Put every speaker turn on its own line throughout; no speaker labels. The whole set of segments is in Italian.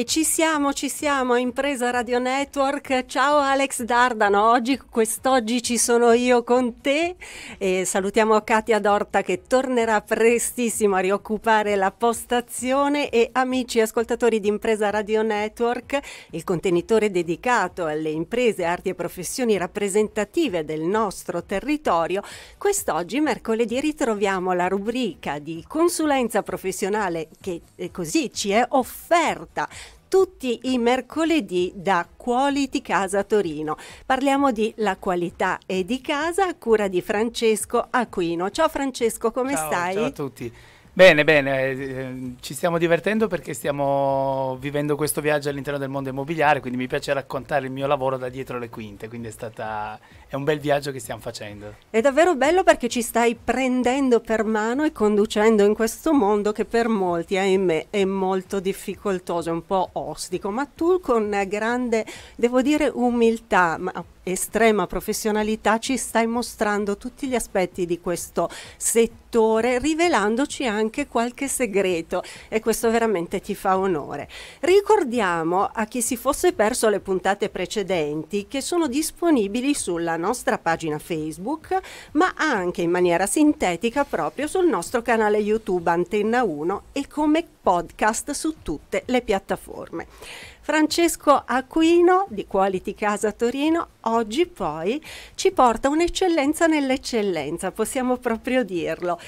E ci siamo, ci siamo, Impresa Radio Network. Ciao Alex Dardano, oggi, quest'oggi ci sono io con te e salutiamo Katia Dorta che tornerà prestissimo a rioccupare la postazione e amici ascoltatori di Impresa Radio Network, il contenitore dedicato alle imprese, arti e professioni rappresentative del nostro territorio. Quest'oggi, mercoledì, ritroviamo la rubrica di consulenza professionale che eh, così ci è offerta tutti i mercoledì da Quality Casa Torino. Parliamo di La qualità e di casa a cura di Francesco Aquino. Ciao Francesco, come ciao, stai? Ciao a
tutti. Bene, bene, eh, eh, ci stiamo divertendo perché stiamo vivendo questo viaggio all'interno del mondo immobiliare, quindi mi piace raccontare il mio lavoro da dietro le quinte, quindi è stata è un bel viaggio che stiamo facendo.
È davvero bello perché ci stai prendendo per mano e conducendo in questo mondo che per molti, ahimè, è molto difficoltoso, un po' ostico, ma tu con grande, devo dire, umiltà, ma estrema professionalità ci stai mostrando tutti gli aspetti di questo settore rivelandoci anche qualche segreto e questo veramente ti fa onore. Ricordiamo a chi si fosse perso le puntate precedenti che sono disponibili sulla nostra pagina Facebook, ma anche in maniera sintetica proprio sul nostro canale YouTube Antenna 1 e come podcast su tutte le piattaforme. Francesco Aquino di Quality Casa Torino oggi poi ci porta un'eccellenza nell'eccellenza, possiamo proprio dirlo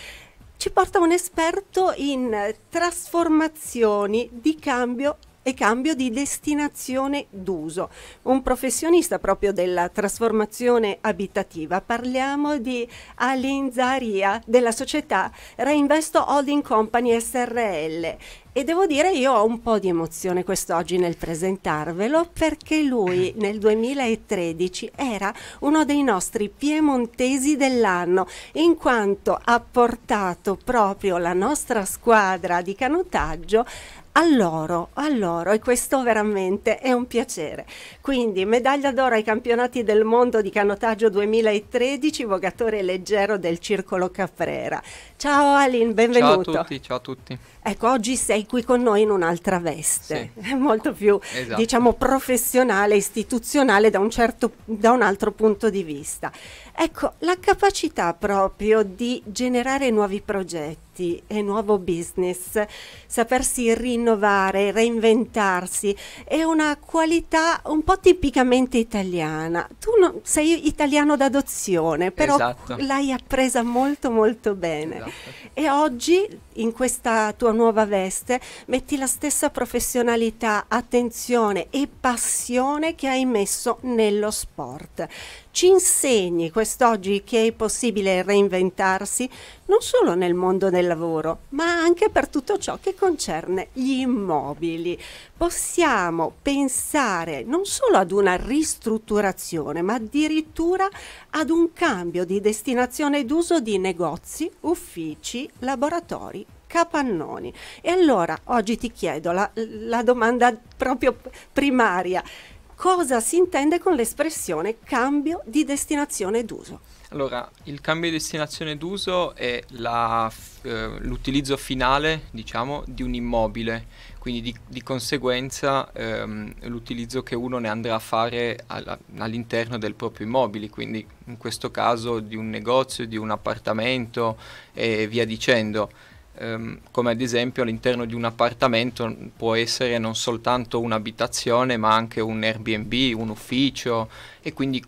ci porta un esperto in trasformazioni di cambio e cambio di destinazione d'uso. Un professionista proprio della trasformazione abitativa. Parliamo di Alin Zaria della società Reinvesto Holding Company SRL. E devo dire io ho un po' di emozione quest'oggi nel presentarvelo perché lui nel 2013 era uno dei nostri piemontesi dell'anno in quanto ha portato proprio la nostra squadra di canottaggio all'oro, all'oro e questo veramente è un piacere. Quindi medaglia d'oro ai campionati del mondo di canottaggio 2013, vogatore leggero del Circolo Caprera. Ciao Alin, benvenuto. Ciao a
tutti, ciao a tutti.
Ecco, oggi sei qui con noi in un'altra veste, sì. molto più esatto. diciamo professionale, istituzionale da un, certo, da un altro punto di vista. Ecco, la capacità proprio di generare nuovi progetti dati è nuovo business, sapersi rinnovare, reinventarsi è una qualità un po' tipicamente italiana. Tu non, sei italiano d'adozione, però esatto. l'hai appresa molto molto bene esatto. e oggi in questa tua nuova veste metti la stessa professionalità, attenzione e passione che hai messo nello sport ci insegni quest'oggi che è possibile reinventarsi non solo nel mondo del lavoro, ma anche per tutto ciò che concerne gli immobili. Possiamo pensare non solo ad una ristrutturazione, ma addirittura ad un cambio di destinazione d'uso di negozi, uffici, laboratori capannoni. E allora oggi ti chiedo la, la domanda proprio primaria, cosa si intende con l'espressione cambio di destinazione d'uso?
Allora, il cambio di destinazione d'uso è eh, l'utilizzo eh, finale, diciamo, di un immobile, quindi di, di conseguenza ehm, l'utilizzo che uno ne andrà a fare all'interno del proprio immobile, quindi in questo caso di un negozio, di un appartamento e via dicendo ehm, come ad esempio all'interno di un appartamento può essere non soltanto un'abitazione ma anche un Airbnb, un ufficio e quindi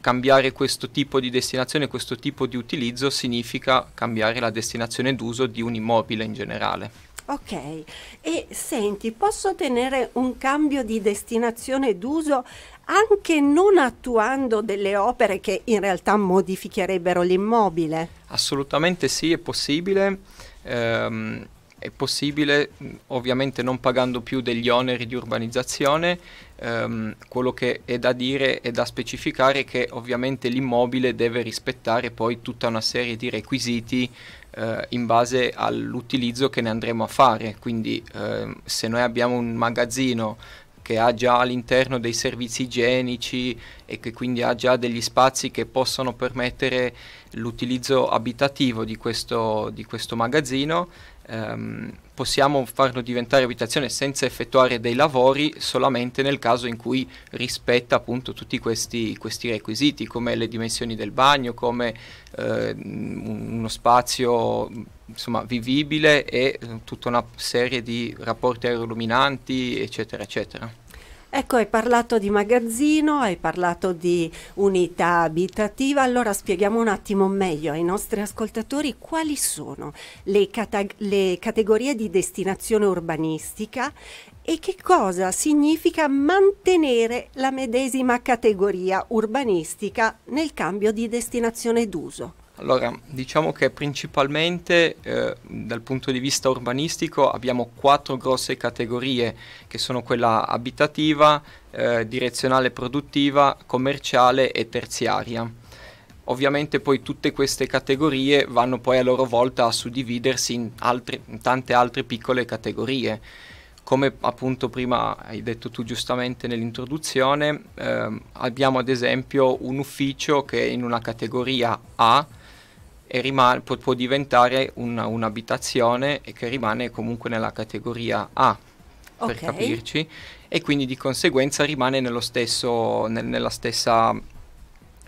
cambiare questo tipo di destinazione, questo tipo di utilizzo significa cambiare la destinazione d'uso di un immobile in generale.
Ok, e senti, posso tenere un cambio di destinazione d'uso anche non attuando delle opere che in realtà modificherebbero l'immobile?
Assolutamente sì, è possibile ehm, è possibile, ovviamente non pagando più degli oneri di urbanizzazione, ehm, quello che è da dire e da specificare è che ovviamente l'immobile deve rispettare poi tutta una serie di requisiti eh, in base all'utilizzo che ne andremo a fare. Quindi ehm, se noi abbiamo un magazzino che ha già all'interno dei servizi igienici e che quindi ha già degli spazi che possono permettere l'utilizzo abitativo di questo, di questo magazzino. Um, possiamo farlo diventare abitazione senza effettuare dei lavori solamente nel caso in cui rispetta appunto tutti questi, questi requisiti come le dimensioni del bagno, come eh, uno spazio insomma, vivibile e eh, tutta una serie di rapporti aeroluminanti eccetera eccetera.
Ecco, hai parlato di magazzino, hai parlato di unità abitativa, allora spieghiamo un attimo meglio ai nostri ascoltatori quali sono le, le categorie di destinazione urbanistica e che cosa significa mantenere la medesima categoria urbanistica nel cambio di destinazione d'uso.
Allora, diciamo che principalmente eh, dal punto di vista urbanistico abbiamo quattro grosse categorie che sono quella abitativa, eh, direzionale produttiva, commerciale e terziaria. Ovviamente poi tutte queste categorie vanno poi a loro volta a suddividersi in, altre, in tante altre piccole categorie come appunto prima hai detto tu giustamente nell'introduzione, ehm, abbiamo ad esempio un ufficio che è in una categoria A e rimane, può, può, diventare una, un'abitazione e che rimane comunque nella categoria A,
okay. per capirci,
e quindi di conseguenza rimane nello stesso, nel, nella, stessa,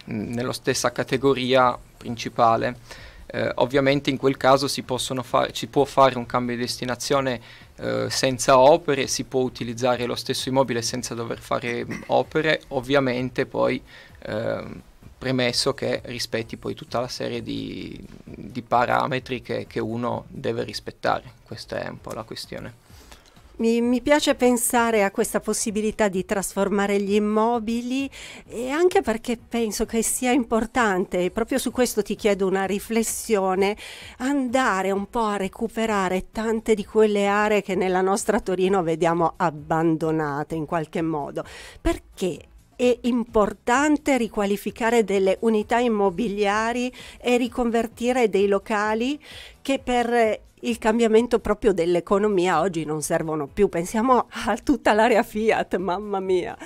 nello stessa categoria principale. Eh, ovviamente in quel caso si, far, si, può fare un cambio di destinazione eh, senza opere, si può utilizzare lo stesso immobile senza dover fare mm, opere, ovviamente poi... Eh, premesso che rispetti poi tutta la serie di, di parametri che, che, uno deve rispettare. Questa è un po' la questione.
Mi, mi, piace pensare a questa possibilità di trasformare gli immobili e anche perché penso che sia importante, proprio su questo ti chiedo una riflessione, andare un po' a recuperare tante di quelle aree che nella nostra Torino vediamo abbandonate in qualche modo. Perché è importante riqualificare delle unità immobiliari e riconvertire dei locali che per il cambiamento proprio dell'economia oggi non servono più. Pensiamo a tutta l'area Fiat, mamma mia.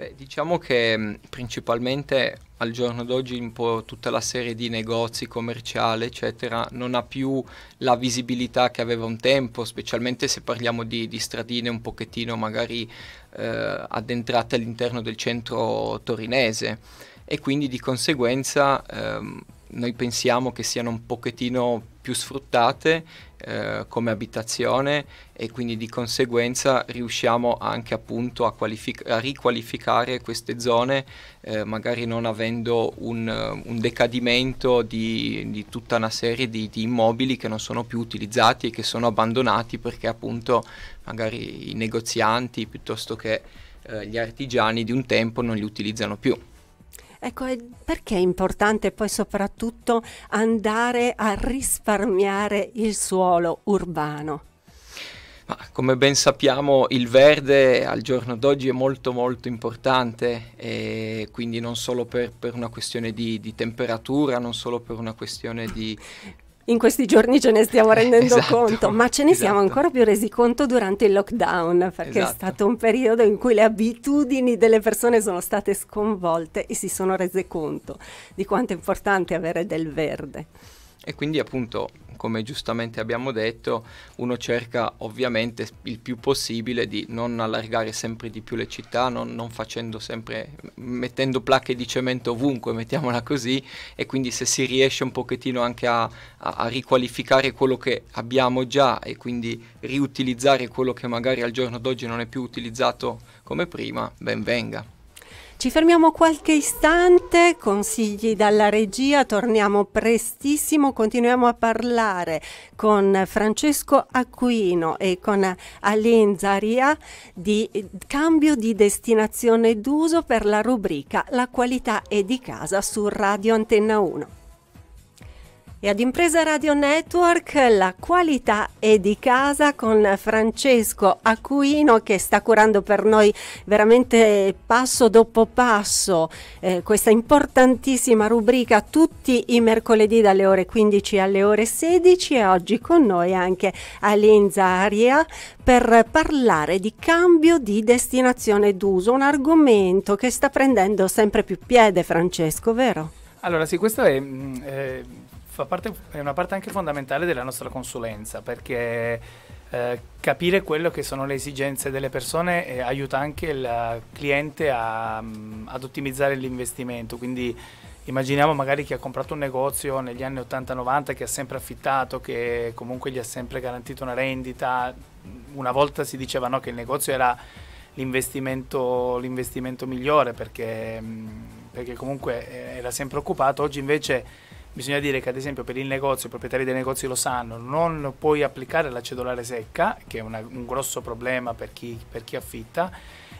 Beh, diciamo che mm, principalmente al giorno d'oggi un po' tutta la serie di negozi commerciali, eccetera, non ha più la visibilità che aveva un tempo, specialmente se parliamo di, di stradine un pochettino magari eh, addentrate all'interno del centro torinese e quindi di conseguenza ehm, noi pensiamo che siano un pochettino più sfruttate eh, come abitazione e quindi di conseguenza riusciamo anche appunto a, a riqualificare queste zone eh, magari non avendo un, un decadimento di, di, tutta una serie di, di, immobili che non sono più utilizzati e che sono abbandonati perché appunto magari i negozianti piuttosto che eh, gli artigiani di un tempo non li utilizzano più.
Ecco, perché è importante poi soprattutto andare a risparmiare il suolo urbano?
Come ben sappiamo il verde al giorno d'oggi è molto molto importante, eh, quindi non solo per, per una questione di, di, temperatura, non solo per una questione di,
in questi giorni ce ne stiamo rendendo esatto, conto, ma ce ne esatto. siamo ancora più resi conto durante il lockdown, perché esatto. è stato un periodo in cui le abitudini delle persone sono state sconvolte e si sono rese conto di quanto è importante avere del verde.
E quindi appunto, come giustamente abbiamo detto, uno cerca ovviamente il più possibile di non allargare sempre di più le città, non, non facendo sempre, mettendo placche di cemento ovunque, mettiamola così, e quindi se si riesce un pochettino anche a, a, a riqualificare quello che abbiamo già e quindi riutilizzare quello che magari al giorno d'oggi non è più utilizzato come prima, ben venga.
Ci fermiamo qualche istante, consigli dalla regia, torniamo prestissimo, continuiamo a parlare con Francesco Acquino e con Alain Zaria di cambio di destinazione d'uso per la rubrica La qualità è di casa su Radio Antenna 1. E ad Impresa Radio Network la qualità è di casa con Francesco Acuino che sta curando per noi veramente passo dopo passo eh, questa importantissima rubrica tutti i mercoledì dalle ore 15 alle ore 16 e oggi con noi anche Alinza Aria per parlare di cambio di destinazione d'uso, un argomento che sta prendendo sempre più piede Francesco, vero?
Allora sì, questo è... Mm, eh fa parte, è una parte anche fondamentale della nostra consulenza perché eh, capire quello che sono le esigenze delle persone eh, aiuta anche il cliente a, mm, ad ottimizzare l'investimento. Quindi immaginiamo magari chi ha comprato un negozio negli anni 80-90 che ha sempre affittato, che comunque gli ha sempre garantito una rendita. Una volta si diceva no, che il negozio era l'investimento, l'investimento migliore perché, mm, perché comunque eh, era sempre occupato. Oggi invece Bisogna dire che ad esempio per il negozio, i proprietari dei negozi lo sanno, non puoi applicare la cedolare secca, che è una, un grosso problema per chi, per chi affitta,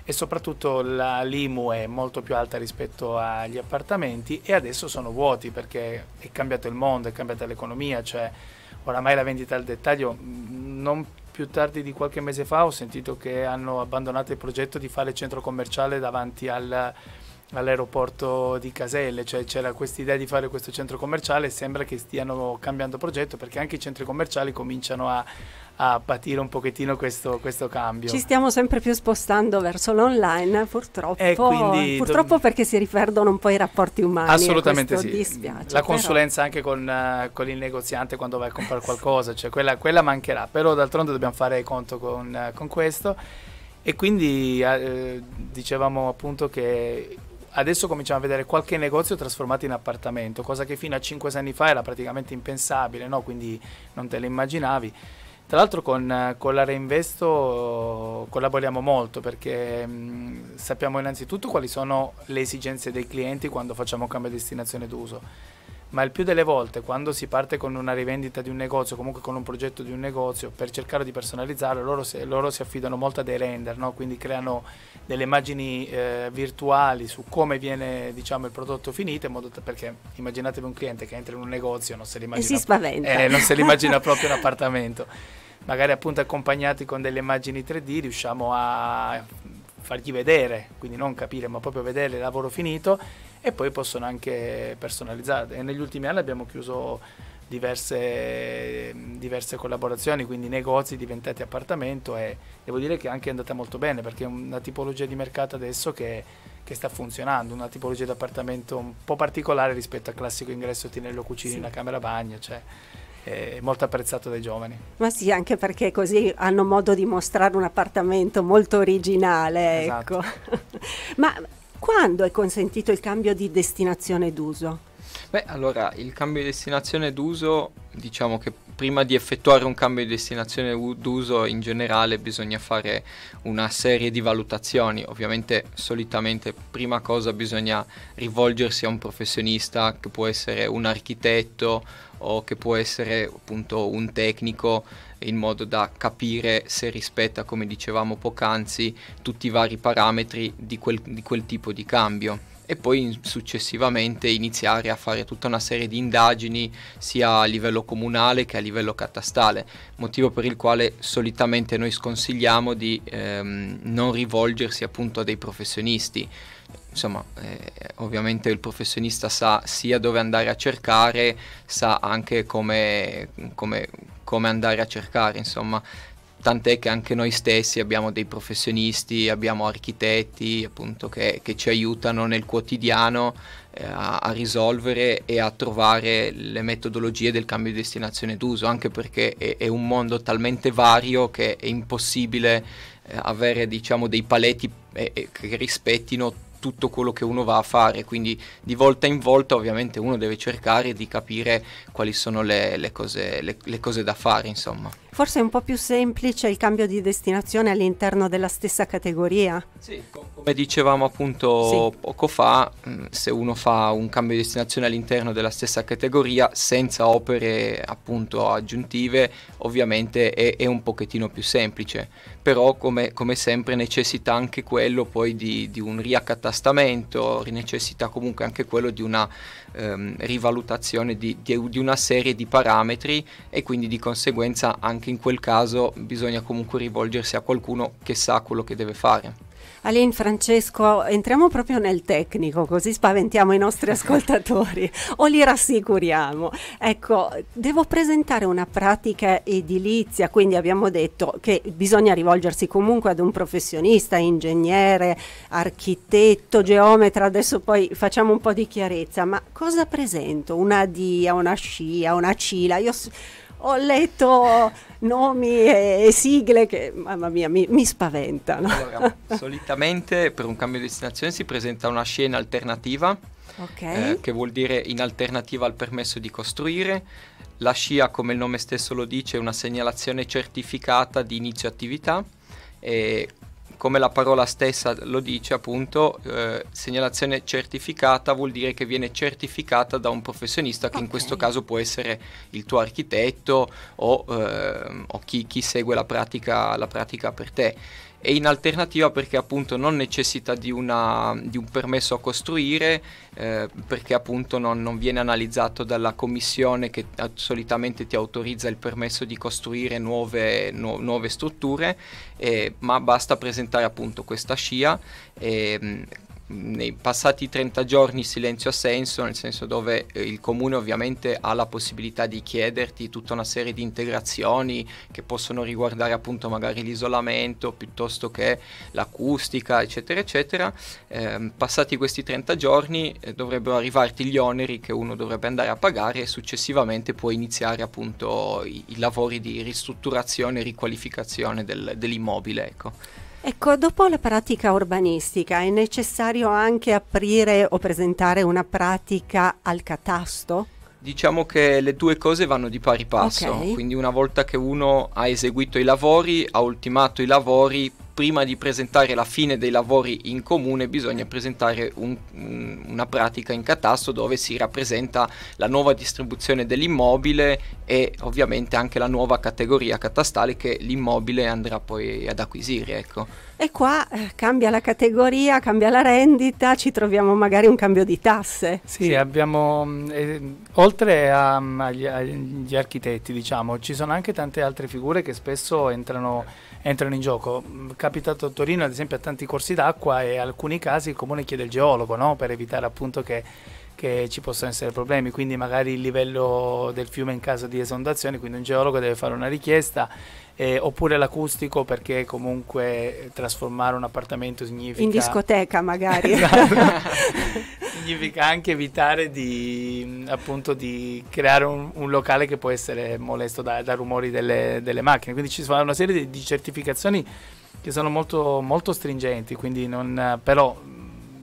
e soprattutto la, l'IMU è molto più alta rispetto agli appartamenti e adesso sono vuoti perché è cambiato il mondo, è cambiata l'economia, cioè oramai la vendita al dettaglio mm, non più tardi di qualche mese fa ho sentito che hanno abbandonato il progetto di fare il centro commerciale davanti al all'aeroporto di Caselle, cioè c'era questa idea di fare questo centro commerciale e sembra che stiano cambiando progetto perché anche i centri commerciali cominciano a, a patire un pochettino questo, questo, cambio. Ci stiamo
sempre più spostando verso l'online purtroppo, eh, quindi, purtroppo perché si riperdono un po' i rapporti umani. Assolutamente sì. Dispiace, La consulenza
però. anche con, uh, con, il negoziante quando vai a comprare qualcosa, cioè quella, quella mancherà, però d'altronde dobbiamo fare conto con, uh, con questo. E quindi eh, dicevamo appunto che adesso cominciamo a vedere qualche negozio trasformato in appartamento, cosa che fino a 5 6 anni fa era praticamente impensabile, no? quindi non te le immaginavi. Tra l'altro con, con la Reinvesto collaboriamo molto perché mh, sappiamo innanzitutto quali sono le esigenze dei clienti quando facciamo cambio di destinazione d'uso ma il più delle volte quando si parte con una rivendita di un negozio, comunque con un progetto di un negozio, per cercare di personalizzarlo, loro si, loro si affidano molto a dei render, no? quindi creano delle immagini eh, virtuali su come viene diciamo, il prodotto finito, t- perché immaginatevi un cliente che entra in un negozio non se l'immagina, e si spaventa. Eh, non se l'immagina proprio un appartamento. Magari appunto accompagnati con delle immagini 3D riusciamo a fargli vedere, quindi non capire, ma proprio vedere il lavoro finito e poi possono anche personalizzare. E negli ultimi anni abbiamo chiuso diverse, diverse collaborazioni, quindi negozi diventati appartamento e devo dire che anche è andata molto bene perché è una tipologia di mercato adesso che, che sta funzionando, una tipologia di appartamento un po' particolare rispetto al classico ingresso tinello cucina, sì. una camera bagno, cioè molto apprezzato dai giovani.
Ma sì, anche perché così hanno modo di mostrare un appartamento molto originale. Esatto. Ecco. Ma quando è consentito il cambio di destinazione d'uso? Beh,
allora il cambio di destinazione d'uso, diciamo che prima di effettuare un cambio di destinazione d'uso in generale bisogna fare una serie di valutazioni. Ovviamente solitamente prima cosa bisogna rivolgersi a un professionista che può essere un architetto, o che può essere appunto un tecnico in modo da capire se rispetta, come dicevamo poc'anzi, tutti i vari parametri di quel, di quel tipo di cambio e poi successivamente iniziare a fare tutta una serie di indagini sia a livello comunale che a livello catastale, motivo per il quale solitamente noi sconsigliamo di ehm, non rivolgersi appunto a dei professionisti insomma, eh, ovviamente il professionista sa sia dove andare a cercare, sa anche come, come, come andare a cercare, insomma, tant'è che anche noi stessi abbiamo dei professionisti, abbiamo architetti appunto che, che ci aiutano nel quotidiano eh, a, a, risolvere e a trovare le metodologie del cambio di destinazione d'uso, anche perché è, è un mondo talmente vario che è impossibile eh, avere diciamo, dei paletti eh, eh che rispettino tutto quello che uno va a fare, quindi di volta in volta ovviamente uno deve cercare di capire quali sono le, le, cose, le, le cose, da fare, insomma.
Forse è un po' più semplice il cambio di destinazione all'interno della stessa categoria? Sì,
come dicevamo appunto sì. poco fa, mm, se uno fa un cambio di destinazione all'interno della stessa categoria senza opere appunto aggiuntive, ovviamente è, è un pochettino più semplice però come, come sempre necessita anche quello poi di, di, un riaccatastamento, necessita comunque anche quello di una ehm, rivalutazione di, di, di una serie di parametri e quindi di conseguenza anche in quel caso bisogna comunque rivolgersi a qualcuno che sa quello che deve fare.
Alin, Francesco, entriamo proprio nel tecnico, così spaventiamo i nostri ascoltatori o li rassicuriamo. Ecco, devo presentare una pratica edilizia, quindi abbiamo detto che bisogna rivolgersi comunque ad un professionista, ingegnere, architetto, geometra, adesso poi facciamo un po' di chiarezza, ma cosa presento? Una dia, una scia, una cila? Io ho letto nomi e, e sigle che, mamma mia, mi, mi spaventano. Allora,
solitamente per un cambio di destinazione si presenta una scena alternativa,
okay. eh,
che vuol dire in alternativa al permesso di costruire. La SCIA, come il nome stesso lo dice, è una segnalazione certificata di inizio attività e come la parola stessa lo dice, appunto, eh, segnalazione certificata vuol dire che viene certificata da un professionista che okay. in questo caso può essere il tuo architetto o, eh, o chi, chi, segue la pratica, la pratica per te e in alternativa perché appunto non necessita di, una, di un permesso a costruire eh, perché appunto non, non, viene analizzato dalla commissione che solitamente ti autorizza il permesso di costruire nuove, nu nuove strutture eh, ma basta presentare appunto questa scia eh, nei passati 30 giorni silenzio ha senso, nel senso dove eh, il comune ovviamente ha la possibilità di chiederti tutta una serie di integrazioni che possono riguardare appunto magari l'isolamento piuttosto che l'acustica, eccetera, eccetera. Eh, passati questi 30 giorni eh, dovrebbero arrivarti gli oneri che uno dovrebbe andare a pagare e successivamente puoi iniziare appunto i, i lavori di ristrutturazione e riqualificazione del, dell'immobile. Ecco.
Ecco, dopo la pratica urbanistica è necessario anche aprire o presentare una pratica al catasto?
Diciamo che le due cose vanno di pari passo, okay. quindi una volta che uno ha eseguito i lavori, ha ultimato i lavori, prima di presentare la fine dei lavori in comune bisogna presentare un, una pratica in catasto dove si rappresenta la nuova distribuzione dell'immobile e ovviamente anche la nuova categoria catastale che l'immobile andrà poi ad acquisire. Ecco.
E qua eh, cambia la categoria, cambia la rendita, ci troviamo magari un cambio di tasse. Sì, sì.
abbiamo, eh, oltre a, mm, agli, agli, architetti, diciamo, ci sono anche tante altre figure che spesso entrano, entrano in gioco. Capitato a Torino, ad esempio, a tanti corsi d'acqua e in alcuni casi il comune chiede il geologo, no? per evitare appunto che che ci possono essere problemi, quindi magari il livello del fiume in caso di esondazione, quindi un geologo deve fare una richiesta, eh, oppure l'acustico perché comunque eh, trasformare un appartamento significa... In discoteca magari. Esatto. significa anche evitare di, appunto, di creare un, un, locale che può essere molesto da, da rumori delle, delle, macchine. Quindi ci sono una serie di, di certificazioni che sono molto, molto stringenti, non, però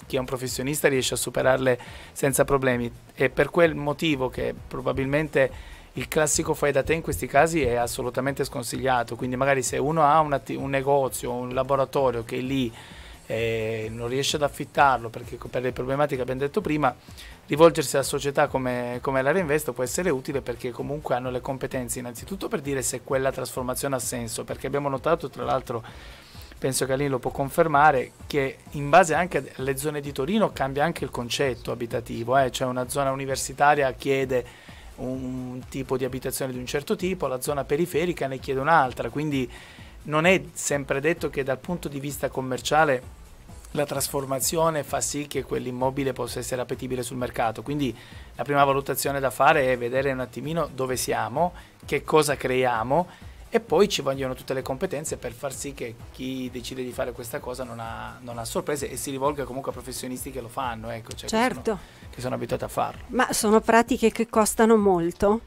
chi è un professionista riesce a superarle senza problemi. È per quel motivo che probabilmente il classico fai da te in questi casi è assolutamente sconsigliato. Quindi magari se uno ha un, un negozio, un laboratorio che è lì e eh, non riesce ad affittarlo perché per le problematiche abbiamo detto prima, rivolgersi a società come, come la Reinvesto può essere utile perché comunque hanno le competenze innanzitutto per dire se quella trasformazione ha senso, perché abbiamo notato tra l'altro penso che Aline lo può confermare, che in base anche alle zone di Torino cambia anche il concetto abitativo, eh? cioè una zona universitaria chiede un tipo di abitazione di un certo tipo, la zona periferica ne chiede un'altra, quindi non è sempre detto che dal punto di vista commerciale la trasformazione fa sì che quell'immobile possa essere appetibile sul mercato. Quindi la prima valutazione da fare è vedere un attimino dove siamo, che cosa creiamo e poi ci vogliono tutte le competenze per far sì che chi decide di fare questa cosa non ha, non ha sorprese e si rivolga comunque a professionisti che lo fanno, ecco, cioè certo. che, sono, certo. che sono abituati a farlo.
Ma sono pratiche che costano molto?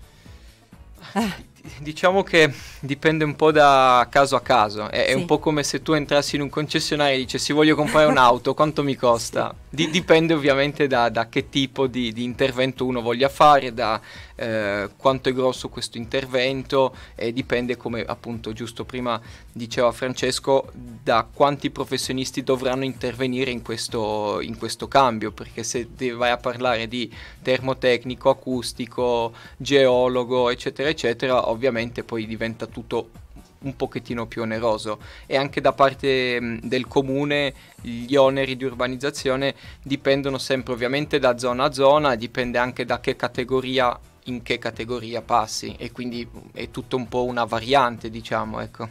Eh. Diciamo
che dipende un po' da caso a caso, è, sì. un po' come se tu entrassi in un concessionario e dicessi voglio comprare un'auto, quanto mi costa? Sì. Di, dipende ovviamente da, da che tipo di, di, intervento uno voglia fare, da, eh, quanto è grosso questo intervento e dipende, come appunto giusto prima diceva Francesco, da quanti professionisti dovranno intervenire in questo, in questo cambio, perché se vai a parlare di termotecnico, acustico, geologo, eccetera, eccetera, ovviamente poi diventa tutto un pochettino più oneroso e anche da parte mm, del comune gli oneri di urbanizzazione dipendono sempre ovviamente da zona a zona, dipende anche da che categoria in che categoria passi e quindi è tutto un po' una variante, diciamo, ecco.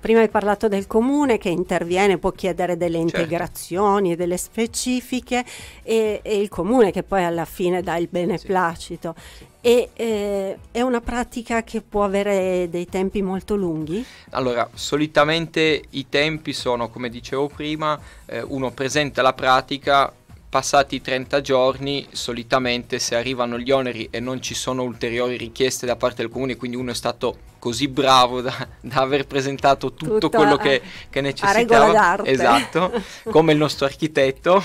Prima hai parlato del comune che interviene, può chiedere delle certo. integrazioni, certo. delle specifiche e, e, il comune che poi alla fine dà il beneplacito. Sì. E eh, è una pratica che può avere dei tempi molto lunghi?
Allora, solitamente i tempi sono, come dicevo prima, eh, uno presenta la pratica, Passati 30 giorni, solitamente se arrivano gli oneri e non ci sono ulteriori richieste da parte del comune, quindi uno è stato così bravo da, da aver presentato tutto Tutta quello che, che necessitava. Esatto, come il nostro architetto.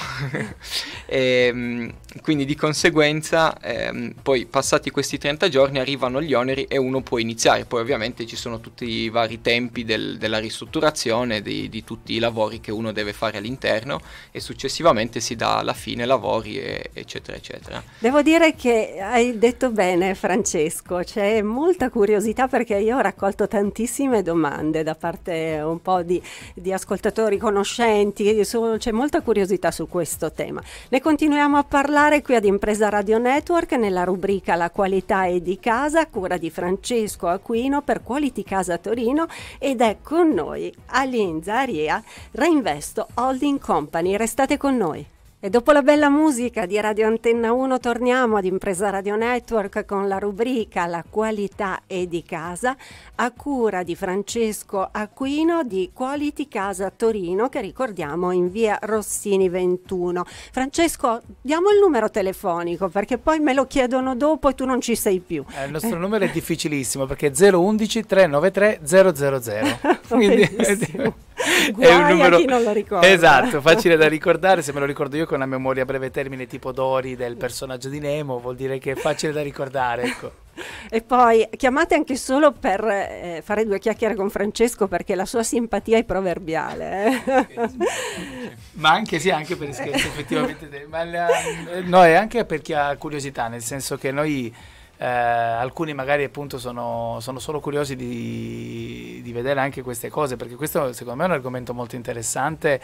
e, ehm, quindi di conseguenza, ehm, poi passati questi 30 giorni arrivano gli oneri e uno può iniziare. Poi ovviamente ci sono tutti i vari tempi del, della ristrutturazione, di, di, tutti i lavori che uno deve fare all'interno e successivamente si dà la fine lavori, e, eccetera, eccetera.
Devo dire che hai detto bene Francesco, c'è molta curiosità perché io ho raccolto tantissime domande da parte un po' di, di ascoltatori conoscenti, su, c'è molta curiosità su questo tema. Ne continuiamo a parlare qui ad Impresa Radio Network nella rubrica La qualità è di casa, cura di Francesco Aquino per Quality Casa Torino ed è con noi Alinza Aria Reinvesto Holding Company. Restate con noi. E dopo la bella musica di Radio Antenna 1 torniamo ad Impresa Radio Network con la rubrica La qualità è di casa a cura di Francesco Aquino di Quality Casa Torino che ricordiamo in via Rossini 21. Francesco diamo il numero telefonico perché poi me lo chiedono dopo e tu non ci sei più. Eh, il nostro
numero è difficilissimo perché è 011 393 000. Quindi, Guai è un numero... chi non lo ricorda. Esatto, facile da ricordare, se me lo ricordo io con una memoria a breve termine tipo Dori del personaggio di Nemo, vuol dire che è facile da ricordare, ecco.
E poi chiamate anche solo per eh, fare due chiacchiere con Francesco perché la sua simpatia è proverbiale. Eh?
ma anche sì, anche per scherzo effettivamente. Ma la, eh, no, è anche per chi ha curiosità, nel senso che noi eh, alcuni magari appunto sono, sono solo curiosi di, di, vedere anche queste cose, perché questo secondo me è un argomento molto interessante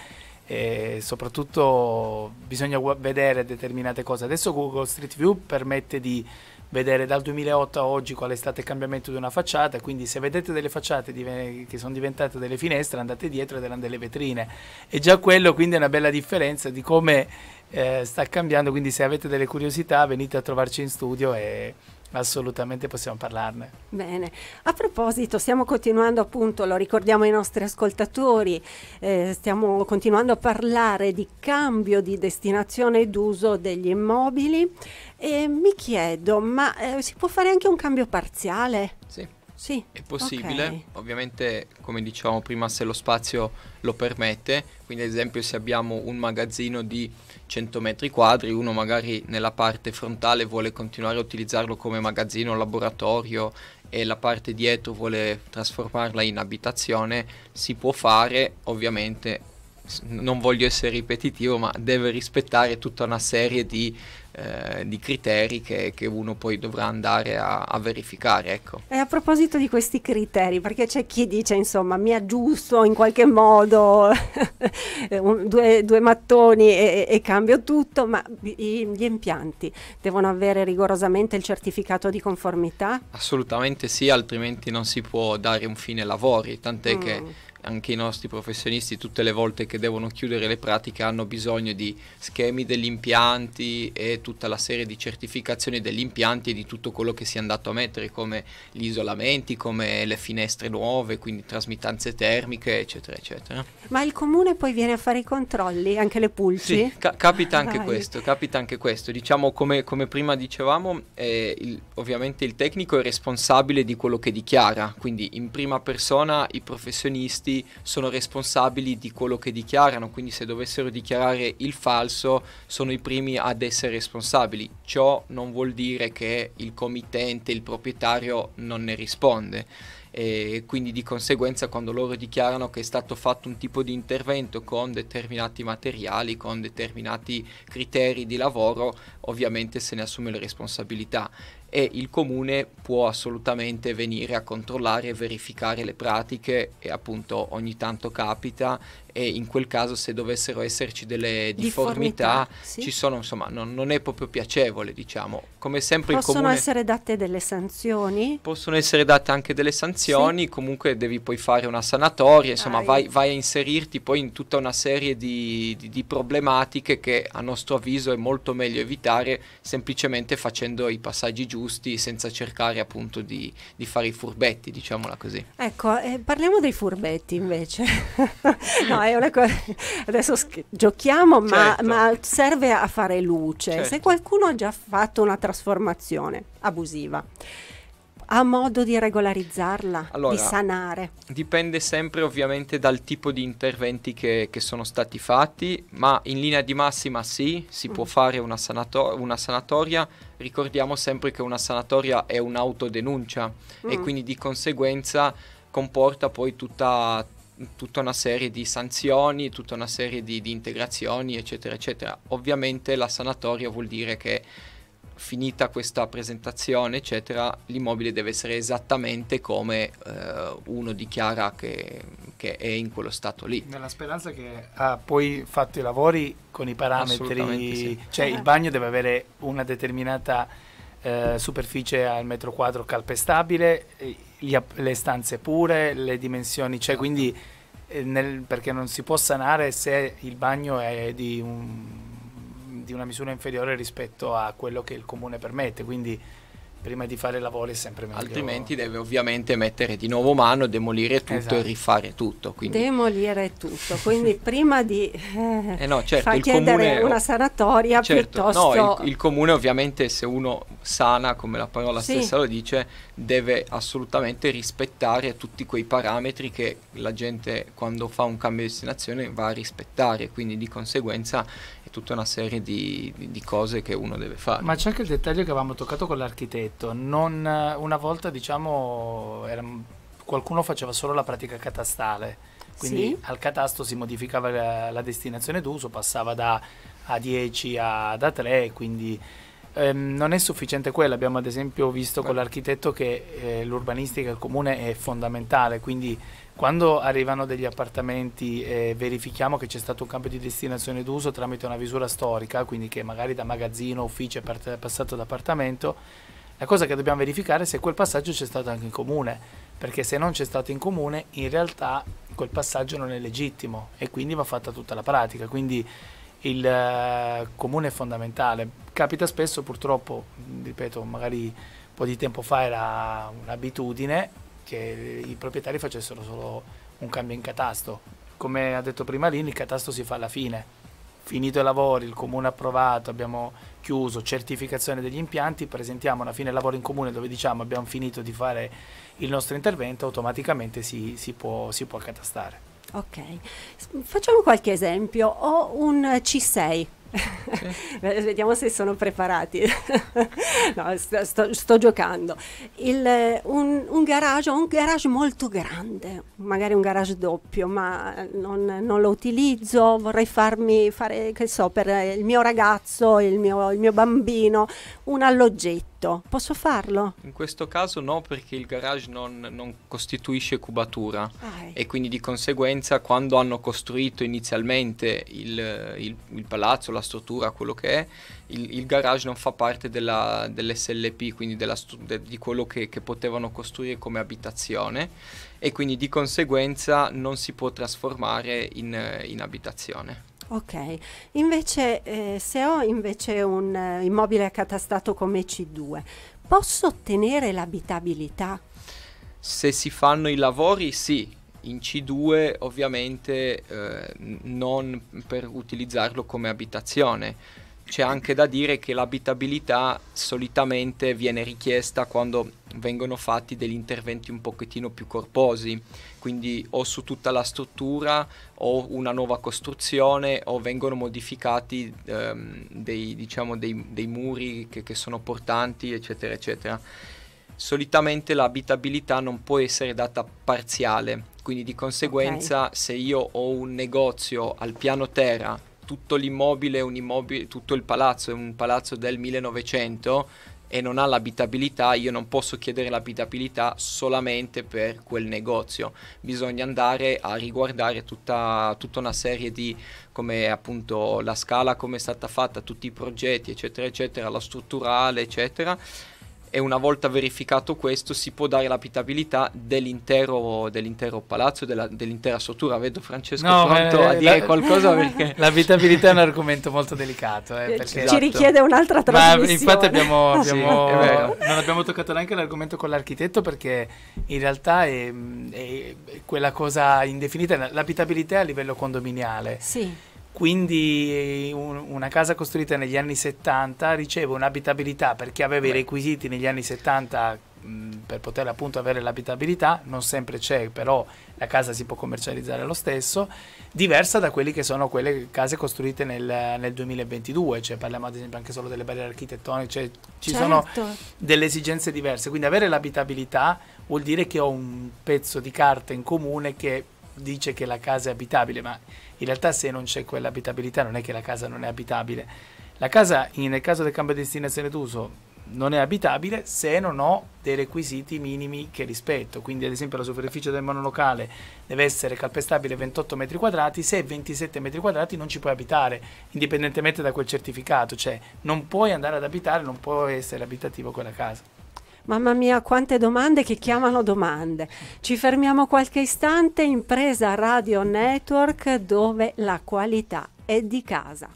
e soprattutto bisogna vedere determinate cose. Adesso Google Street View permette di vedere dal 2008 a oggi qual è stato il cambiamento di una facciata, quindi se vedete delle facciate che sono diventate delle finestre andate dietro ed erano delle vetrine e già quello quindi è una bella differenza di come eh, sta cambiando, quindi se avete delle curiosità venite a trovarci in studio e Assolutamente possiamo parlarne.
Bene, a proposito, stiamo continuando appunto, lo ricordiamo ai nostri ascoltatori, eh, stiamo continuando a parlare di cambio di destinazione d'uso degli immobili e mi chiedo, ma eh, si può fare anche un cambio parziale? Sì. Sì. È
possibile, okay. ovviamente come dicevamo prima se lo spazio lo permette, quindi ad esempio se abbiamo un magazzino di 100 metri quadri, uno magari nella parte frontale vuole continuare a utilizzarlo come magazzino, laboratorio e la parte dietro vuole trasformarla in abitazione, si può fare ovviamente non voglio essere ripetitivo, ma deve rispettare tutta una serie di eh, di criteri che, che, uno poi dovrà andare a, a verificare. Ecco.
E a proposito di questi criteri, perché c'è chi dice insomma mi aggiusto in qualche modo due, due, mattoni e, e, cambio tutto, ma i, gli impianti devono avere rigorosamente il certificato di conformità?
Assolutamente sì, altrimenti non si può dare un fine ai lavori, tant'è mm. che anche i nostri professionisti tutte le volte che devono chiudere le pratiche hanno bisogno di schemi degli impianti e tutta la serie di certificazioni degli impianti e di tutto quello che si è andato a mettere come gli isolamenti, come le finestre nuove, quindi trasmittanze termiche eccetera eccetera.
Ma il comune poi viene a fare i controlli, anche le pulci? Sì,
ca capita anche Vai. questo, capita anche questo. Diciamo come, come prima dicevamo, eh, il, ovviamente il tecnico è responsabile di quello che dichiara, quindi in prima persona i professionisti tutti sono responsabili di quello che dichiarano, quindi se dovessero dichiarare il falso sono i primi ad essere responsabili. Ciò non vuol dire che il committente, il proprietario non ne risponde e quindi di conseguenza quando loro dichiarano che è stato fatto un tipo di intervento con determinati materiali, con determinati criteri di lavoro, ovviamente se ne assume le responsabilità e il comune può assolutamente venire a controllare e verificare le pratiche e appunto ogni tanto capita e in quel caso se dovessero esserci delle difformità, difformità sì. ci sono, insomma, non, non, è proprio piacevole, diciamo. Come sempre possono il comune... essere
date delle sanzioni?
Possono essere date anche delle sanzioni, sì. comunque devi poi fare una sanatoria, insomma, vai, vai, a inserirti poi in tutta una serie di, di, di problematiche che a nostro avviso è molto meglio evitare semplicemente facendo i passaggi giusti senza cercare appunto di, di fare i furbetti, diciamola così.
Ecco, eh, parliamo dei furbetti invece. no, è una cosa. Adesso sch- giochiamo, ma, certo. ma, serve a fare luce. Certo. Se qualcuno ha già fatto una trasformazione abusiva, ha modo di regolarizzarla, allora, di sanare?
Dipende sempre ovviamente dal tipo di interventi che, che, sono stati fatti, ma in linea di massima sì, si mm. può fare una, sanato- una, sanatoria. Ricordiamo sempre che una sanatoria è un'autodenuncia mm. e quindi di conseguenza comporta poi tutta tutta una serie di sanzioni, tutta una serie di, di integrazioni, eccetera, eccetera. Ovviamente la sanatoria vuol dire che finita questa presentazione, eccetera, l'immobile deve essere esattamente come eh,
uno dichiara che, che, è in quello stato lì. Nella speranza che ha ah, poi fatto i lavori con i parametri, sì. cioè il bagno deve avere una determinata eh, superficie al metro quadro calpestabile, app- le stanze pure, le dimensioni, cioè certo. quindi eh, nel, perché non si può sanare se il bagno è di, un, di una misura inferiore rispetto a quello che il comune
permette, quindi prima di fare lavori è sempre
meglio.
Altrimenti deve ovviamente mettere di nuovo mano, demolire tutto esatto. e rifare tutto. Quindi.
Demolire tutto, quindi prima di eh, eh no, certo, far chiedere comune, una sanatoria certo, piuttosto... No,
il, il, comune ovviamente se uno sana, come la parola sì. stessa lo dice, deve assolutamente rispettare tutti quei parametri che la gente quando fa un cambio di destinazione va a rispettare, quindi di conseguenza è tutta una serie di, di, cose che uno deve fare. Ma
c'è anche il dettaglio che avevamo toccato con l'architetto, non, eh, una volta diciamo era, qualcuno faceva solo la pratica catastale, quindi sì. al catasto si modificava la, la destinazione d'uso, passava da a 10 a, da 3, quindi ehm, non è sufficiente quello, abbiamo ad esempio visto Beh. con l'architetto che eh, l'urbanistica e comune è fondamentale, quindi quando arrivano degli appartamenti e verifichiamo che c'è stato un cambio di destinazione d'uso tramite una misura storica, quindi che magari da magazzino, ufficio è passato ad appartamento, la cosa che dobbiamo verificare è se quel passaggio c'è stato anche in comune, perché se non c'è stato in comune in realtà quel passaggio non è legittimo e quindi va fatta tutta la pratica. Quindi il eh, comune è fondamentale. Capita spesso purtroppo, ripeto, magari un po' di tempo fa era un'abitudine, che i proprietari facessero solo un cambio in catasto. Come ha detto prima Lini, il catasto si fa alla fine. Finito i lavori, il comune ha approvato, abbiamo chiuso, certificazione degli impianti, presentiamo alla fine lavoro in comune dove diciamo abbiamo finito di fare il nostro intervento, automaticamente si, si, può, si può catastare.
Ok, facciamo qualche esempio. Ho un C6 sì. Vediamo se sono preparati. no, sto, sto, sto giocando. Il, un, un, garage, un garage molto grande, magari un garage doppio, ma non, non lo utilizzo. Vorrei farmi fare, che so, per il mio ragazzo, il mio, il mio bambino, un alloggetto dritto, posso farlo?
In questo caso no, perché il garage non, non costituisce cubatura ah, ecco. e quindi di conseguenza quando hanno costruito inizialmente il, il, il palazzo, la struttura, quello che è, il, il garage non fa parte della, dell'SLP, quindi della, de, di quello che, che potevano costruire come abitazione e quindi di conseguenza non si può trasformare in, in abitazione.
Ok, invece eh, se ho invece un eh, immobile accatastato come C2, posso ottenere l'abitabilità?
Se si fanno i lavori sì, in C2 ovviamente eh, non per utilizzarlo come abitazione c'è anche da dire che l'abitabilità solitamente viene richiesta quando vengono fatti degli interventi un pochettino più corposi, quindi o su tutta la struttura o una nuova costruzione o vengono modificati ehm, dei, diciamo, dei, dei, muri che, che sono portanti, eccetera, eccetera. Solitamente l'abitabilità non può essere data parziale, quindi di conseguenza okay. se io ho un negozio al piano terra tutto l'immobile, immobile, tutto il palazzo è un palazzo del 1900 e non ha l'abitabilità, io non posso chiedere l'abitabilità solamente per quel negozio. Bisogna andare a riguardare tutta, tutta una serie di, come appunto la scala, come è stata fatta, tutti i progetti, eccetera, eccetera, la strutturale, eccetera e una volta verificato questo si può dare l'abitabilità dell'intero, dell'intero palazzo, della, dell'intera struttura. Vedo Francesco no, pronto eh, a dire la, qualcosa perché...
L'abitabilità è un argomento molto delicato. Eh, perché... Ci esatto. richiede un'altra trasmissione. Ma infatti abbiamo, abbiamo sì, non abbiamo toccato neanche l'argomento con l'architetto perché in realtà è, è quella cosa indefinita, l'abitabilità a livello condominiale. Sì quindi una casa costruita negli anni 70 riceve un'abitabilità perché aveva Beh. i requisiti negli anni 70 mh, per poter appunto avere l'abitabilità, non sempre c'è, però la casa si può commercializzare lo stesso, diversa da quelle che sono quelle case costruite nel, nel 2022, cioè parliamo ad esempio anche solo delle barriere architettoniche, cioè ci certo. sono delle esigenze diverse, quindi avere l'abitabilità vuol dire che ho un pezzo di carta in comune che dice che la casa è abitabile, ma in realtà se non c'è quell'abitabilità non è che la casa non è abitabile. La casa nel caso del cambio di destinazione d'uso non è abitabile se non ho dei requisiti minimi che rispetto, quindi ad esempio la superficie del monolocale deve essere calpestabile 28 metri quadrati, se è 27 metri quadrati non ci puoi abitare, indipendentemente da quel certificato, cioè non puoi andare ad abitare, non può essere abitativo quella casa.
Mamma mia, quante domande che chiamano domande. Ci fermiamo qualche istante, in presa Radio Network dove la qualità è di casa.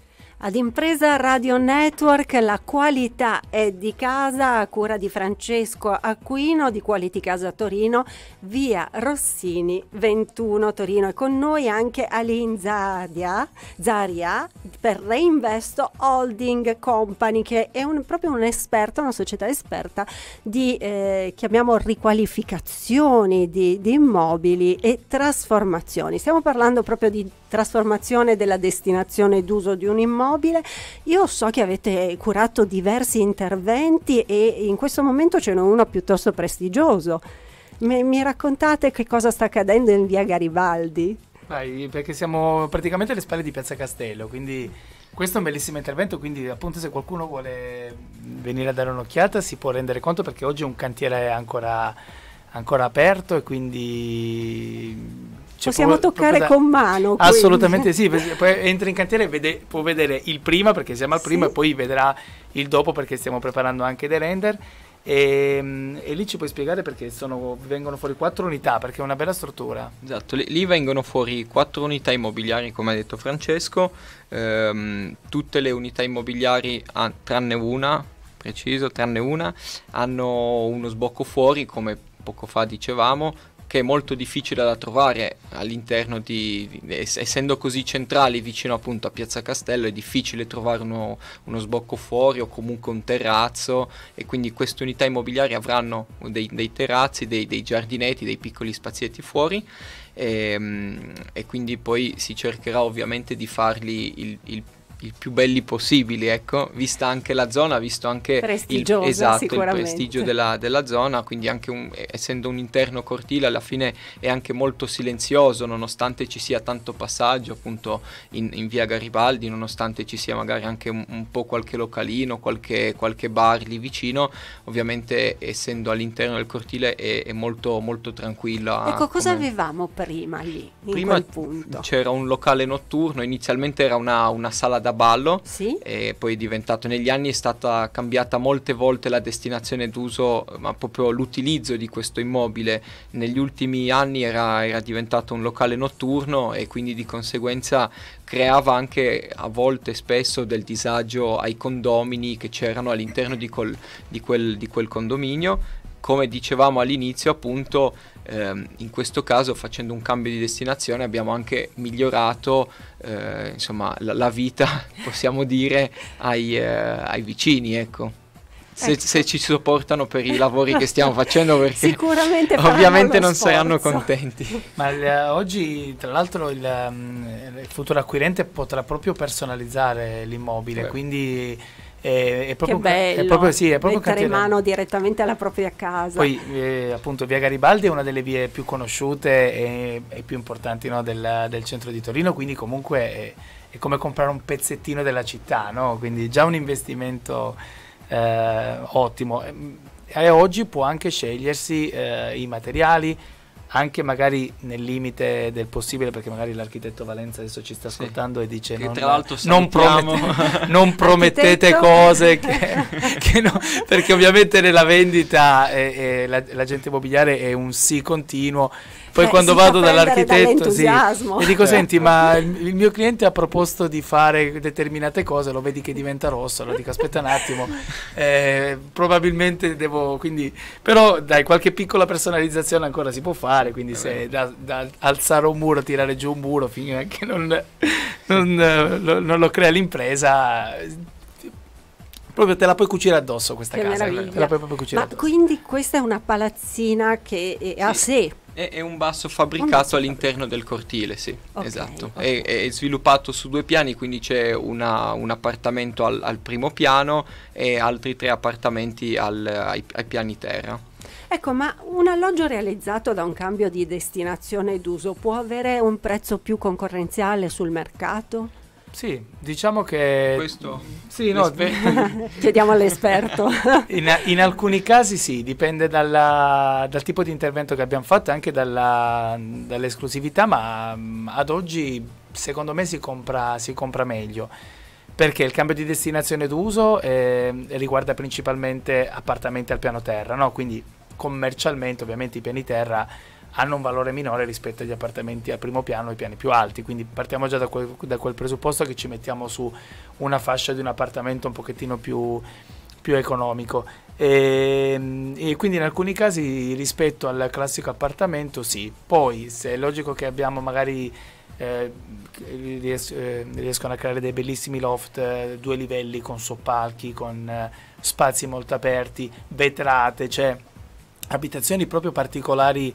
Ad Impresa Radio Network la qualità è di casa a cura di Francesco Aquino di Quality Casa Torino, via Rossini 21 Torino e con noi anche Alin Zaria, Zaria per Reinvesto Holding Company che è un, proprio un una società esperta di eh, chiamiamo riqualificazioni di, di immobili e trasformazioni. Stiamo parlando proprio di trasformazione della destinazione d'uso di un immobile. Io so che avete curato diversi interventi e in questo momento ce n'è uno piuttosto prestigioso. Mi, mi raccontate che cosa sta accadendo in via Garibaldi?
Vai, perché siamo praticamente alle spalle di Piazza Castello, quindi questo è un bellissimo intervento, quindi appunto se qualcuno vuole venire a dare un'occhiata si può rendere conto perché oggi un cantiere ancora, ancora aperto e quindi
cioè, possiamo può, toccare può, con mano. Assolutamente quindi. sì, poi
entra in cantiere e vede, può vedere il prima perché siamo al primo sì. e poi vedrà il dopo perché stiamo preparando anche dei render. E, ehm, e, lì ci puoi spiegare perché sono, vengono fuori quattro unità, perché è una bella struttura.
Esatto, lì, lì vengono fuori quattro unità immobiliari, come ha detto Francesco, ehm, tutte le unità immobiliari, ah, tranne una, preciso, tranne una, hanno uno sbocco fuori, come poco fa dicevamo, che è molto difficile da trovare all'interno di, essendo così centrali vicino appunto a Piazza Castello, è difficile trovare uno, uno sbocco fuori o comunque un terrazzo e quindi queste unità immobiliari avranno dei, dei terrazzi, dei, dei giardinetti, dei piccoli spazietti fuori e, ehm, e, quindi poi si cercherà ovviamente di farli il, più i più belli possibili, ecco, vista anche la zona, visto anche il, esatto, il prestigio della, della, zona, quindi anche un, eh, essendo un interno cortile alla fine è anche molto silenzioso, nonostante ci sia tanto passaggio appunto in, in via Garibaldi, nonostante ci sia magari anche un, un po' qualche localino, qualche, qualche, bar lì vicino, ovviamente essendo all'interno del cortile è, è molto, molto tranquillo. Ecco, cosa come...
avevamo prima lì? prima
c'era un locale notturno, inizialmente era una, una sala da ballo sì. e poi è diventato negli anni è stata cambiata molte volte la destinazione d'uso, ma proprio l'utilizzo di questo immobile negli ultimi anni era, era diventato un locale notturno e quindi di conseguenza creava anche a volte spesso del disagio ai condomini che c'erano all'interno di, di, quel, di quel condominio. Come dicevamo all'inizio appunto eh, in questo caso facendo un cambio di destinazione abbiamo anche migliorato eh, insomma, la, la, vita, possiamo dire, ai, eh, ai vicini. Ecco. Se, ecco. se, ci sopportano per i lavori che stiamo facendo perché sicuramente ovviamente non sforzo. saranno contenti
ma il, eh, oggi tra l'altro il, ehm, il, futuro acquirente potrà proprio personalizzare l'immobile Beh. Certo. quindi è, è proprio, che bello, è proprio, sì, è proprio mettere in mano
direttamente alla propria casa. Poi
eh, appunto via Garibaldi è una delle vie più conosciute e, e più importanti no, del, del, centro di Torino, quindi comunque è, è, come comprare un pezzettino della città, no? quindi già un investimento eh, ottimo. Ehm, e oggi può anche scegliersi eh, i materiali, anche magari nel limite del possibile, perché magari l'architetto Valenza adesso ci sta ascoltando sì. e dice: che non, tra l'altro non, promette, non promettete cose che, che no, perché ovviamente nella vendita eh, eh, l'agente immobiliare è un sì continuo poi eh, quando vado dall'architetto sì, e dico senti ma certo. il, mio cliente ha proposto di fare determinate cose, lo vedi che diventa rosso, lo dico aspetta un attimo, eh, probabilmente devo quindi, però dai qualche piccola personalizzazione ancora si può fare, quindi se da, da alzare un muro, tirare giù un muro, finché non, non, non lo crea l'impresa Proprio te la puoi cucire addosso questa che casa. Te la puoi proprio cucire Ma addosso.
quindi questa è una palazzina che è a sé.
È, un basso fabbricato all'interno del cortile, sì, okay, esatto. Okay. È, è, sviluppato su due piani, quindi c'è una, un appartamento al, al, primo piano e altri tre appartamenti al, ai, ai piani terra.
Ecco, ma un alloggio realizzato da un cambio di destinazione d'uso può avere un prezzo più concorrenziale sul mercato? Sì,
diciamo che... Questo? Sì, no, Chiediamo all'esperto. in, in, alcuni casi sì, dipende dalla, dal tipo di intervento che abbiamo fatto, e anche dall'esclusività, ma mm, ad oggi secondo me si compra, si compra, meglio. Perché il cambio di destinazione d'uso eh, riguarda principalmente appartamenti al piano terra, no? quindi commercialmente ovviamente i piani terra hanno un valore minore rispetto agli appartamenti al primo piano e ai piani più alti. Quindi partiamo già da quel, da quel, presupposto che ci mettiamo su una fascia di un appartamento un pochettino più, più economico. E, ehm, e, quindi in alcuni casi rispetto al classico appartamento sì. Poi se è logico che abbiamo magari... Eh, ries eh, riescono a creare dei bellissimi loft, eh, due livelli con soppalchi, con eh, spazi molto aperti, vetrate, cioè abitazioni proprio particolari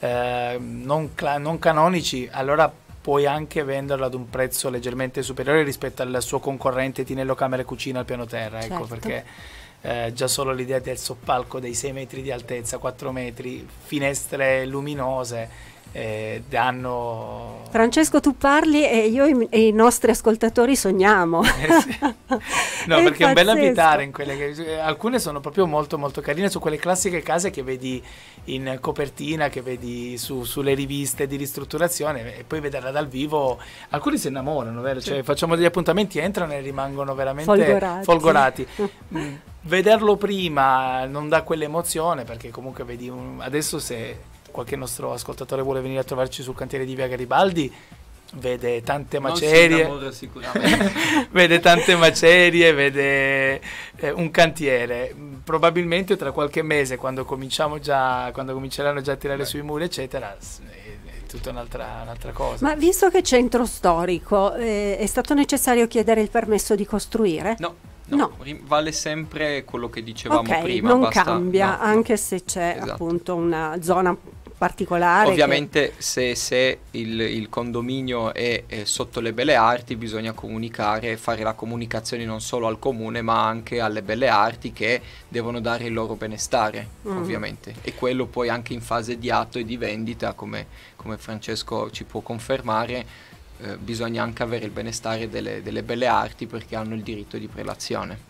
eh, non, cla- non canonici, allora puoi anche venderlo ad un prezzo leggermente superiore rispetto al suo concorrente Tinello Camera e Cucina al piano terra, ecco, certo. ecco perché eh, già solo l'idea del soppalco dei 6 metri di altezza, 4 metri, finestre luminose eh, danno...
Francesco, tu parli e io e, i nostri ascoltatori sogniamo. Eh, no, è perché pazzesco. è bello abitare in
quelle che... Alcune sono proprio molto molto carine, su quelle classiche case che vedi in copertina, che vedi su, sulle riviste di ristrutturazione e poi vederla dal vivo. Alcuni si innamorano, vero? Cioè, sì. facciamo degli appuntamenti, entrano e rimangono veramente folgorati. folgorati. mm. Vederlo prima non dà quell'emozione perché comunque vedi un... adesso se qualche nostro ascoltatore vuole venire a trovarci sul cantiere di Via Garibaldi, vede tante macerie, innamora, vede tante macerie, vede eh, un cantiere. Probabilmente tra qualche mese, quando, già, quando cominceranno già a tirare Beh. sui muri, eccetera, tutta un'altra, un'altra, cosa. Ma
visto che centro storico, eh, è stato necessario chiedere il permesso di costruire? No.
No, no. vale sempre quello che dicevamo okay, prima. Non basta, cambia, no,
anche se c'è esatto. appunto una zona particolare. Ovviamente
che... se, se il, il, condominio è, è sotto le belle arti bisogna comunicare, fare la comunicazione non solo al comune ma anche alle belle arti che devono dare il loro benestare mm. ovviamente e quello poi anche in fase di atto e di vendita come, come Francesco ci può confermare eh, bisogna anche avere il benestare delle, delle, belle arti perché hanno il diritto di prelazione.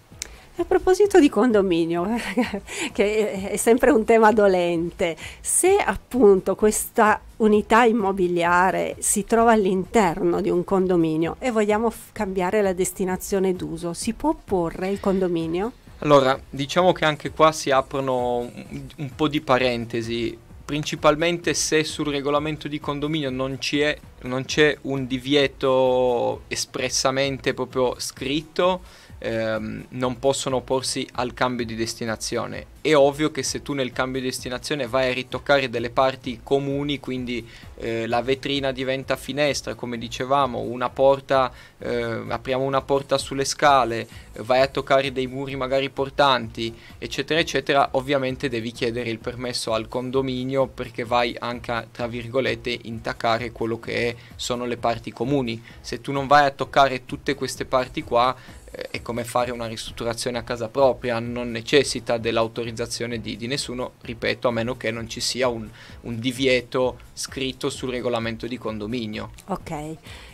A proposito di condominio, che è sempre un tema dolente, se appunto questa unità immobiliare si trova all'interno di un condominio e vogliamo cambiare la destinazione d'uso, si può opporre il condominio?
Allora, diciamo che anche qua si aprono un, po' di parentesi principalmente se sul regolamento di condominio non, è, non c'è un divieto espressamente proprio scritto ehm, non possono opporsi al cambio di destinazione. È ovvio che se tu nel cambio di destinazione vai a ritoccare delle parti comuni, quindi eh, la vetrina diventa finestra, come dicevamo, una porta, eh, apriamo una porta sulle scale, vai a toccare dei muri magari portanti, eccetera, eccetera, ovviamente devi chiedere il permesso al condominio perché vai anche, a, tra virgolette, intaccare quello che è, sono le parti comuni. Se tu non vai a toccare tutte queste parti qua, è come fare una ristrutturazione a casa propria, non necessita dell'autorizzazione di, di nessuno, ripeto, a meno che non ci sia un, un divieto scritto sul regolamento di condominio.
Ok,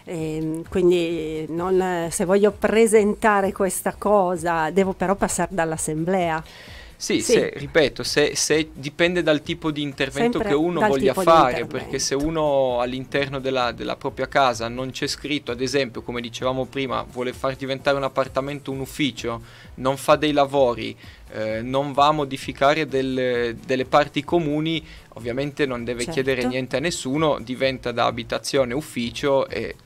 eh, quindi non, se voglio presentare questa cosa devo però passare dall'assemblea. Sì, sì. Se,
ripeto, se, se, dipende dal tipo di intervento Sempre che uno voglia fare, perché se uno all'interno della, della, propria casa non c'è scritto, ad esempio, come dicevamo prima, vuole far diventare un appartamento un ufficio, non fa dei lavori, eh, non va a modificare del, delle parti comuni, ovviamente non deve certo. chiedere niente a nessuno, diventa da abitazione ufficio e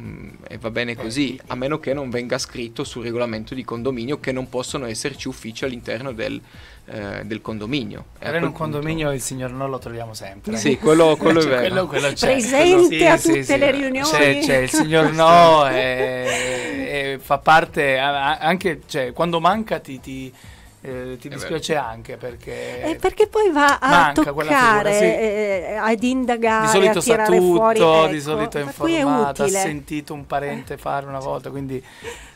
Mm, e va bene così, a meno che non venga scritto sul regolamento di condominio che non possono esserci uffici all'interno del, eh, del condominio. Però in un punto...
condominio il signor no lo troviamo sempre. Sì, quello, quello è cioè, vero. Quello, quello Presente quello... a tutte sì, sì, le riunioni. C'è, c'è, il signor no è, eh, è, eh, fa parte anche cioè, quando manca ti, ti eh, ti dispiace anche perché... Eh,
perché poi va a toccare, sì. Eh, eh, ad indagare, di solito a sa tutto, fuori, ecco. di solito è informato, ha sentito
un parente fare una volta, quindi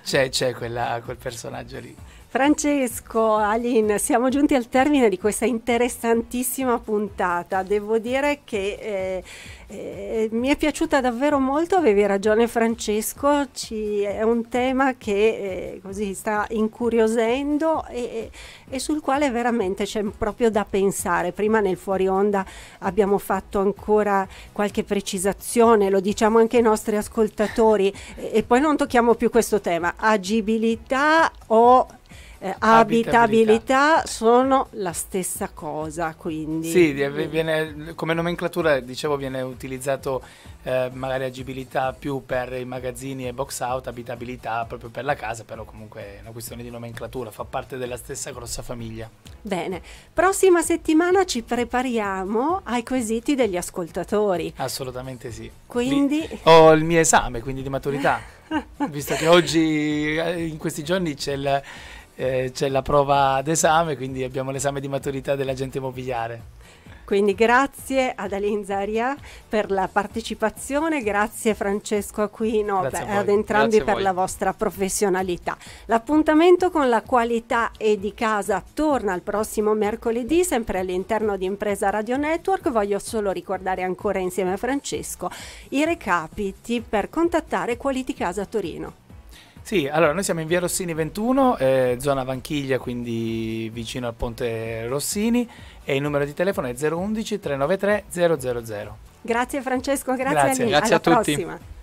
c'è, quel personaggio lì.
Francesco, Aline, siamo giunti al termine di questa interessantissima puntata. Devo dire che eh, eh, mi è piaciuta davvero molto, avevi ragione Francesco, Ci, è un tema che eh, così sta incuriosendo e, e, sul quale veramente c'è proprio da pensare. Prima nel fuori onda abbiamo fatto ancora qualche precisazione, lo diciamo anche ai nostri ascoltatori e, e poi non tocchiamo più questo tema, agibilità o eh, abitabilità, abitabilità sono la stessa cosa. Quindi. Sì, viene,
come nomenclatura dicevo viene utilizzato eh, magari agibilità più per i magazzini e box out, abitabilità proprio per la casa, però comunque è una questione di nomenclatura, fa parte della stessa grossa famiglia.
Bene, prossima settimana ci prepariamo ai quesiti degli ascoltatori.
Assolutamente sì.
Quindi... Vi,
ho il mio esame, quindi di maturità. visto che oggi eh, in questi giorni c'è il eh, c'è la prova d'esame, quindi abbiamo l'esame di maturità dell'agente immobiliare.
Quindi grazie ad Alin Zaria per la partecipazione, grazie Francesco Aquino grazie per, ad entrambi grazie per la vostra professionalità. L'appuntamento con la qualità e di casa torna il prossimo mercoledì, sempre all'interno di Impresa Radio Network. Voglio solo ricordare ancora insieme a Francesco i recapiti per contattare Quality Casa Torino.
Sì, allora noi siamo in via Rossini 21, eh, zona Vanchiglia, quindi vicino al ponte Rossini e il numero di telefono è 011 393 000.
Grazie Francesco, grazie, grazie. a, grazie a tutti. Prossima.